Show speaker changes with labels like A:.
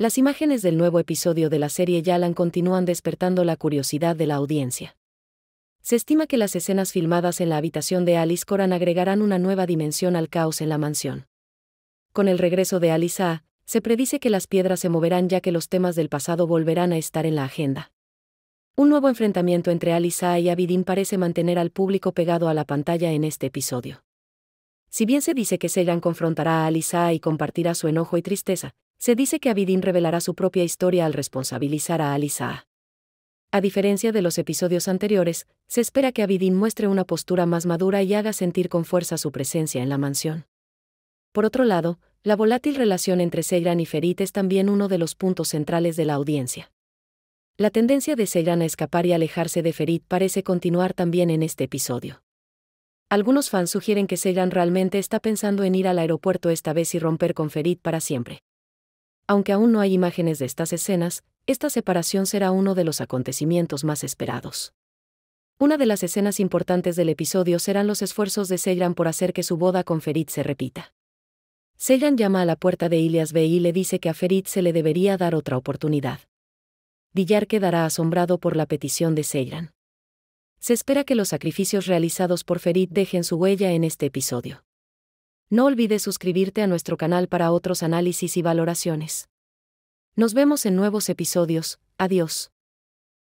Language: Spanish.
A: Las imágenes del nuevo episodio de la serie Yalan continúan despertando la curiosidad de la audiencia. Se estima que las escenas filmadas en la habitación de Alice Coran agregarán una nueva dimensión al caos en la mansión. Con el regreso de Alice se predice que las piedras se moverán ya que los temas del pasado volverán a estar en la agenda. Un nuevo enfrentamiento entre Alice y Abidin parece mantener al público pegado a la pantalla en este episodio. Si bien se dice que Segan confrontará a Alisa y compartirá su enojo y tristeza, se dice que Abidin revelará su propia historia al responsabilizar a Alisa. A diferencia de los episodios anteriores, se espera que Abidin muestre una postura más madura y haga sentir con fuerza su presencia en la mansión. Por otro lado, la volátil relación entre Seiran y Ferit es también uno de los puntos centrales de la audiencia. La tendencia de Seiran a escapar y alejarse de Ferit parece continuar también en este episodio. Algunos fans sugieren que Seiran realmente está pensando en ir al aeropuerto esta vez y romper con Ferit para siempre aunque aún no hay imágenes de estas escenas, esta separación será uno de los acontecimientos más esperados. Una de las escenas importantes del episodio serán los esfuerzos de Seyran por hacer que su boda con Ferit se repita. Seyran llama a la puerta de Ilias B y le dice que a Ferit se le debería dar otra oportunidad. Dillar quedará asombrado por la petición de Seyran. Se espera que los sacrificios realizados por Ferit dejen su huella en este episodio. No olvides suscribirte a nuestro canal para otros análisis y valoraciones. Nos vemos en nuevos episodios, adiós.